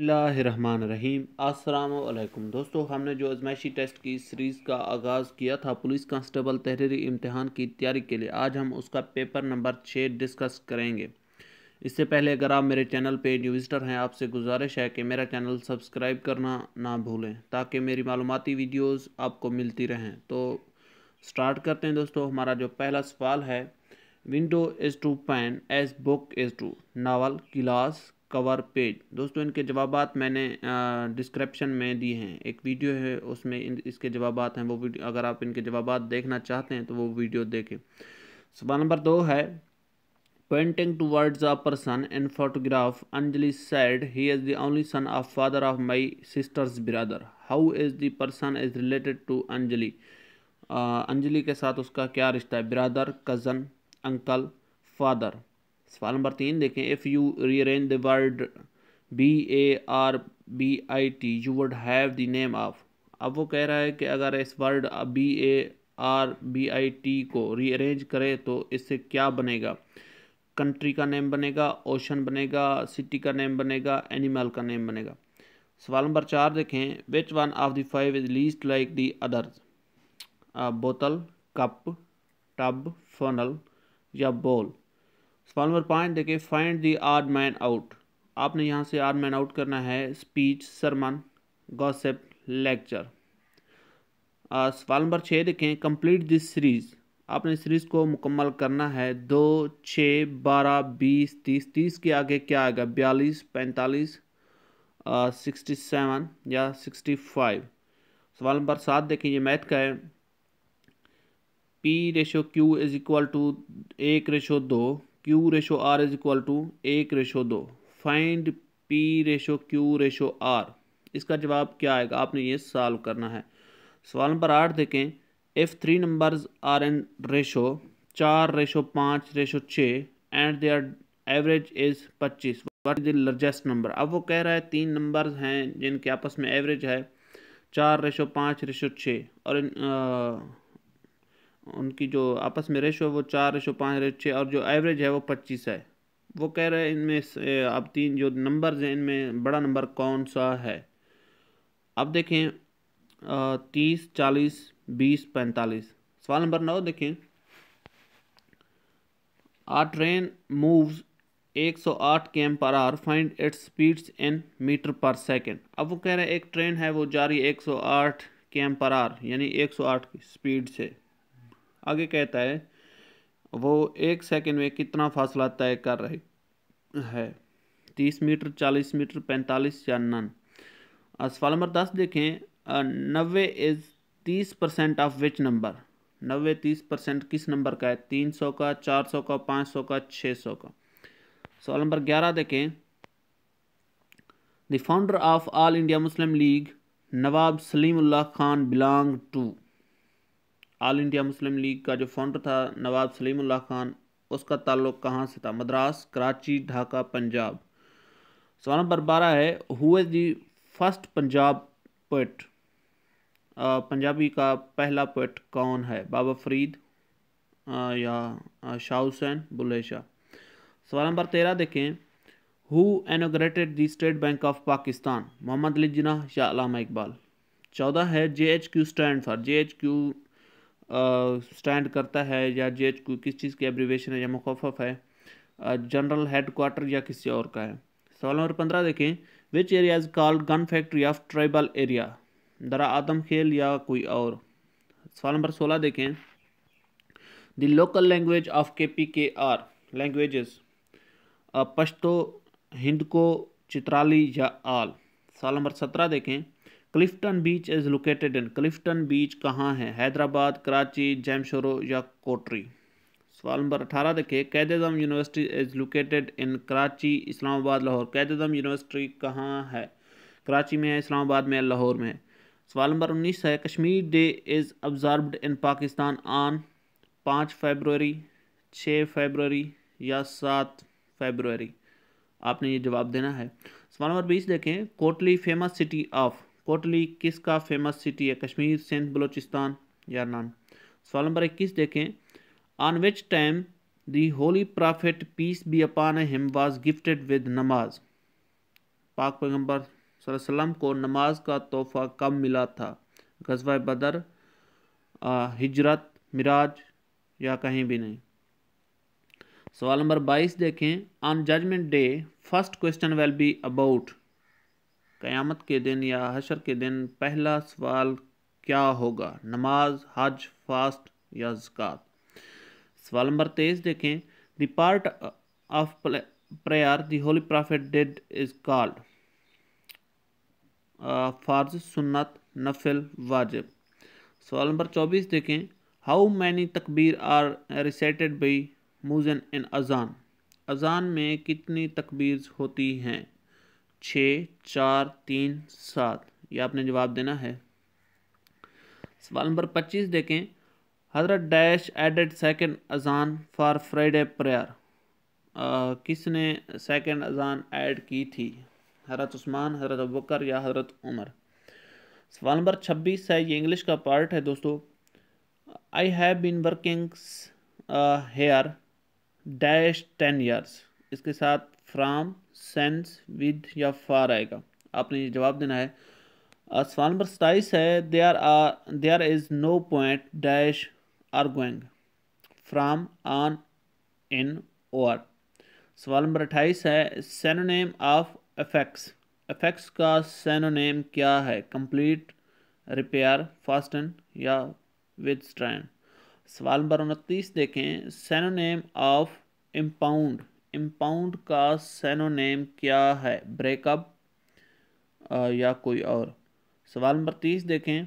रहमान रहीम अस्सलाम दोस्तों हमने जो आजमाइशी टेस्ट की सीरीज़ का आगाज़ किया था पुलिस कांस्टेबल तहरीरी इम्तहान की तैयारी के लिए आज हम उसका पेपर नंबर छः डिस्कस करेंगे इससे पहले अगर आप मेरे चैनल पे न्यू विजिटर हैं आपसे गुजारिश है कि मेरा चैनल सब्सक्राइब करना ना भूलें ताकि मेरी मालूमती वीडियोज़ आपको मिलती रहें तो स्टार्ट करते हैं दोस्तों हमारा जो पहला सवाल है window is to pane as book is to novel class cover page दोस्तों इनके जवाब मैंने डिस्क्रिप्शन में दिए हैं एक वीडियो है उसमें इन इसके जवाब हैं वो अगर आप इनके जवाब देखना चाहते हैं तो वो वीडियो देखें सवाल नंबर दो है pointing towards a person in photograph Anjali said he is the only son of father of my sisters brother how is the person is related to Anjali Anjali के साथ उसका क्या रिश्ता है ब्रदर कज़न अंकल फादर सवाल नंबर तीन देखें if you rearrange the word B A R B I T U would have the name of अब वो कह रहा है कि अगर इस word B A R B I T को रीअरेंज करें तो इससे क्या बनेगा कंट्री का नेम बनेगा ओशन बनेगा सिटी का नेम बनेगा एनिमल का नेम बनेगा सवाल नंबर चार देखें which one of the five is least like the others बोतल कप टब फनल या बॉल सवाल नंबर पाँच देखें find the odd man out आपने यहाँ से आर मैन आउट करना है स्पीच सरमन गॉसिप लेक्चर सवाल नंबर छः देखें कंप्लीट दिस सीरीज़ आपने सीरीज़ को मुकम्मल करना है दो छः बारह बीस तीस तीस के आगे क्या आएगा बयालीस पैंतालीस सिक्सटी सेवन या सिक्सटी फाइव सवाल नंबर सात देखें ये मैथ का है P ratio Q is equal to एक रेशो दो Q ratio R is equal to एक रेशो दो find P ratio Q ratio R इसका जवाब क्या आएगा आपने ये सॉल्व करना है सवाल नंबर आठ देखें if three numbers are in ratio चार रेशो पाँच रेशो छः एंड देर एवरेज इज़ पच्चीस वट इज लार्जेस्ट नंबर अब वो कह रहा है तीन नंबर्स हैं जिनके आपस में एवरेज है चार रेशो पाँच रेशो छः और इन, आ, उनकी जो आपस में रेशो है वो चार रेशो पाँच रेशो छः और जो एवरेज है वो पच्चीस है वो कह रहे हैं इनमें अब तीन जो नंबर्स हैं इनमें बड़ा नंबर कौन सा है अब देखें तीस चालीस बीस पैंतालीस सवाल नंबर नौ देखें आ train moves 108 K M per hour find its speeds in metre per second अब वो कह रहे हैं एक ट्रेन है वो जा रही आठ के एम पर आर यानी 108 की स्पीड से आगे कहता है वो एक सेकंड में कितना फासला तय कर रहे है तीस मीटर चालीस मीटर पैंतालीस या नन सवाल नंबर दस देखें नब्बे इज तीस परसेंट ऑफ विच नंबर नब्बे तीस परसेंट किस नंबर का है तीन सौ का चार सौ का पाँच सौ का छः सौ का सवाल नंबर ग्यारह देखें the founder of All India Muslim League Nawab Salimullah Khan belong to All India Muslim League का जो फाउंडर था नवाब सलीमुल्लाह खान उसका ताल्लुक कहाँ से था मद्रास कराची ढाका पंजाब सवाल नंबर बारह है who is the first Punjab poet Punjabi का पहला पोइट कौन है बाबा फरीद या शाह हुसैन बुल्ले शाह सवाल नंबर तेरह देखें who inaugurated the State Bank of Pakistan Mohammad Ali Jinnah या अलामा इकबाल चौदह है J H Q stand for J H Q stand करता है या जे एच क्यू किस चीज़ की एब्रीवेशन है या मुखफ़ है जनरल हेड क्वार्टर या किसी और का है सवाल नंबर पंद्रह देखें which area is called gun factory of tribal area Darra Adam खेल या कोई और सवाल नंबर सोलह देखें the local language of K P K are language Pashto Hindko Chitrali या आल सवाल नंबर सत्रह देखें Clifton beach is located in Clifton beach कहाँ है हैदराबाद कराची जैमशोरो या कोटरी सवाल नंबर अठारह देखिए Quaid Azam university is located in Karachi Islamabad Lahore Quaid Azam university कहाँ है कराची में है इस्लामाबाद में है लाहौर में है सवाल नंबर उन्नीस है Kashmir day is observed in Pakistan on पाँच फेबररी छः फेबररी या सात फेबररी आपने ये जवाब देना है सवाल नंबर बीस देखें Kotli famous city of Kotli किसका फेमस सिटी है कश्मीर सिंध बलोचिस्तान या नान सवाल नंबर इक्कीस देखें on which time the holy prophet peace be upon him was gifted with namaz पाक पैगम्बर सल्लम को नमाज का तोहफा कब मिला था गजवा बदर हिजरत मिराज या कहीं भी नहीं सवाल नंबर बाईस देखें on judgement day first question will be about क़यामत के दिन या हशर के दिन पहला सवाल क्या होगा नमाज हज फास्ट या जक़ात सवाल नंबर तेईस देखें the part of prayer the holy prophet did is called farz sunnat nafil wajib सवाल नंबर चौबीस देखें how many takbir are recited by muezzin इन अजान अजान में कितनी तकबीर होती हैं छः चार तीन सात ये आपने जवाब देना है सवाल नंबर पच्चीस देखें Hazrat dash added second azan for Friday prayer किसने सेकंड अजान ऐड की थी हजरत उस्मान हजरत अबकर या हजरत उमर सवाल नंबर छब्बीस है ये इंग्लिश का पार्ट है दोस्तों I have been workings here dash ten years इसके साथ फ्राम सेंस विद या फार आएगा आपने ये जवाब देना है सवाल नंबर सताइस है they are are is no point dash are going from on in are सवाल नंबर अट्ठाईस है सैनोनेम ऑफ एफेक्स एफेक्स का सैनोनेम क्या है कंप्लीट रिपेयर फास्टन या विद स्ट्रैंड सवाल नंबर उनतीस देखें सैनोनेम ऑफ इम्पाउंड इम्पाउंड का सैनोनेम क्या है ब्रेकअप या कोई और सवाल नंबर तीस देखें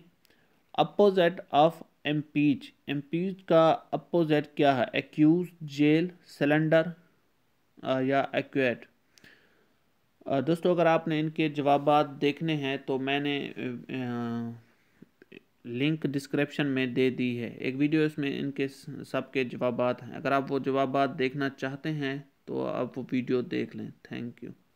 अपोजिट ऑफ एम्पीच एम्पीच का अपोजिट क्या है एक्यूज जेल सिलेंडर या एक्ट दोस्तों अगर आपने इनके जवाब देखने हैं तो मैंने लिंक डिस्क्रिप्शन में दे दी है एक वीडियो इसमें इनके सबके जवाब हैं अगर आप वो जवाब देखना चाहते हैं तो आप वो वीडियो देख लें थैंक यू